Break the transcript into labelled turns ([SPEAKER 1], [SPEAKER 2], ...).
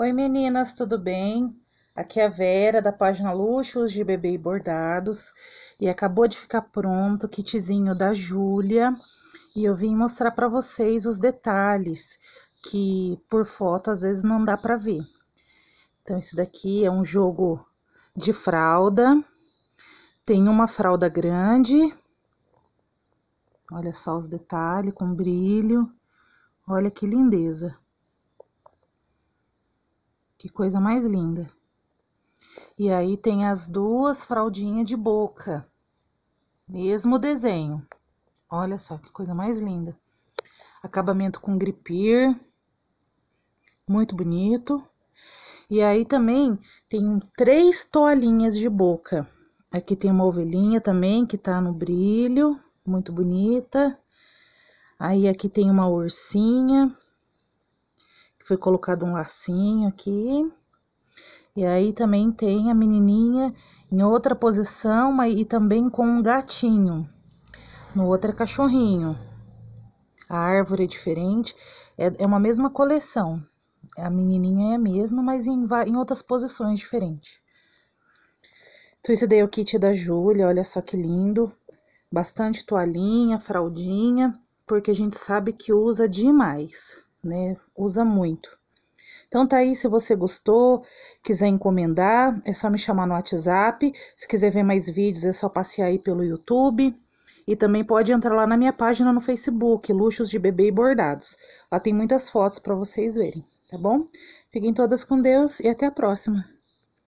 [SPEAKER 1] Oi meninas, tudo bem? Aqui é a Vera da página Luxos de Bebê e Bordados e acabou de ficar pronto o kitzinho da Júlia e eu vim mostrar para vocês os detalhes que por foto às vezes não dá para ver. Então esse daqui é um jogo de fralda, tem uma fralda grande, olha só os detalhes com brilho, olha que lindeza. Que coisa mais linda. E aí tem as duas fraldinhas de boca. Mesmo desenho. Olha só que coisa mais linda. Acabamento com gripir. Muito bonito. E aí também tem três toalhinhas de boca. Aqui tem uma ovelhinha também que tá no brilho, muito bonita. Aí aqui tem uma ursinha, foi colocado um lacinho aqui. E aí também tem a menininha em outra posição mas, e também com um gatinho. No outro é cachorrinho. A árvore é diferente, é, é uma mesma coleção. A menininha é a mesma, mas em, em outras posições diferentes. Então esse daí é o kit da Júlia, olha só que lindo. Bastante toalhinha, fraldinha, porque a gente sabe que usa demais né? Usa muito. Então tá aí, se você gostou, quiser encomendar, é só me chamar no WhatsApp. Se quiser ver mais vídeos, é só passear aí pelo YouTube. E também pode entrar lá na minha página no Facebook, Luxos de Bebê e Bordados. Lá tem muitas fotos para vocês verem, tá bom? Fiquem todas com Deus e até a próxima.